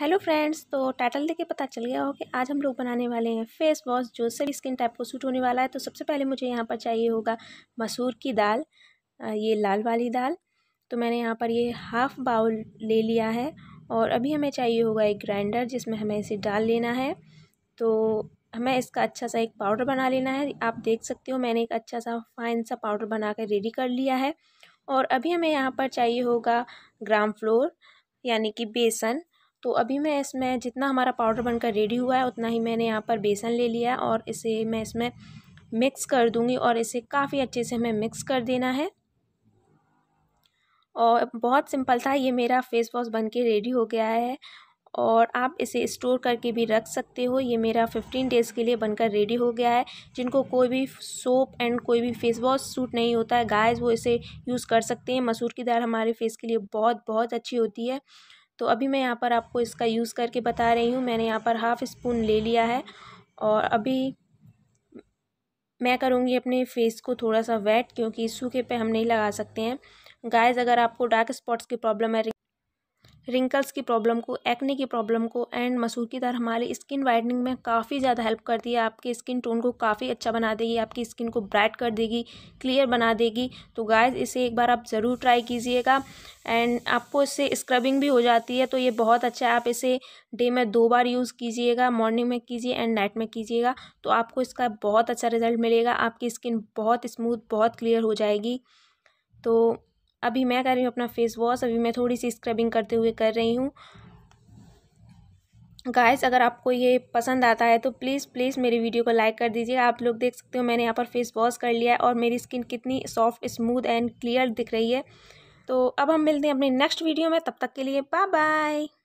hello friends तो title देख के पता चल गया हो कि आज हम लोग बनाने वाले हैं फेस वॉश जो से भी स्किन टाइप को सूट होने वाला है तो सबसे पहले मुझे यहाँ पर चाहिए होगा मसूर की दाल ये लाल वाली दाल तो मैंने यहाँ पर ये हाफ़ बाउल ले लिया है और अभी हमें चाहिए होगा एक ग्राइंडर जिसमें हमें इसे डाल लेना है तो हमें इसका अच्छा सा एक पाउडर बना लेना है आप देख सकते हो मैंने एक अच्छा सा फाइन सा पाउडर बना कर रेडी कर लिया है और अभी हमें यहाँ पर चाहिए होगा ग्राम फ्लोर यानी कि बेसन तो अभी मैं इसमें जितना हमारा पाउडर बनकर रेडी हुआ है उतना ही मैंने यहाँ पर बेसन ले लिया है और इसे मैं इसमें मिक्स कर दूँगी और इसे काफ़ी अच्छे से हमें मिक्स कर देना है और बहुत सिंपल था ये मेरा फेस वॉश बन के रेडी हो गया है और आप इसे स्टोर करके भी रख सकते हो ये मेरा फिफ्टीन डेज़ के लिए बनकर रेडी हो गया है जिनको कोई भी सोप एंड कोई भी फेस वॉश सूट नहीं होता है गाइस वो इसे यूज़ कर सकते हैं मसूर की दाल हमारे फेस के लिए बहुत बहुत अच्छी होती है तो अभी मैं यहाँ पर आपको इसका यूज़ करके बता रही हूँ मैंने यहाँ पर हाफ़ स्पून ले लिया है और अभी मैं करूँगी अपने फेस को थोड़ा सा वेट क्योंकि सूखे पे हम नहीं लगा सकते हैं गाइस अगर आपको डार्क स्पॉट्स की प्रॉब्लम है रिंकल्स की प्रॉब्लम को एक्ने की प्रॉब्लम को एंड मसूर की दाल हमारी स्किन वाइटनिंग में काफ़ी ज़्यादा हेल्प करती है आपके स्किन टोन को काफ़ी अच्छा बना देगी आपकी स्किन को ब्राइट कर देगी क्लियर बना देगी तो गाय इसे एक बार आप ज़रूर ट्राई कीजिएगा एंड आपको इससे स्क्रबिंग भी हो जाती है तो ये बहुत अच्छा है आप इसे डे में दो बार यूज़ कीजिएगा मॉर्निंग में कीजिए एंड नाइट में कीजिएगा तो आपको इसका बहुत अच्छा रिजल्ट मिलेगा आपकी स्किन बहुत स्मूथ बहुत क्लियर हो जाएगी तो अभी मैं कर रही हूँ अपना फेस वॉश अभी मैं थोड़ी सी स्क्रबिंग करते हुए कर रही हूँ गाइस अगर आपको ये पसंद आता है तो प्लीज़ प्लीज़ मेरी वीडियो को लाइक कर दीजिए आप लोग देख सकते हो मैंने यहाँ पर फेस वॉश कर लिया है और मेरी स्किन कितनी सॉफ्ट स्मूथ एंड क्लियर दिख रही है तो अब हम मिलते हैं अपने नेक्स्ट वीडियो में तब तक के लिए बाय बाय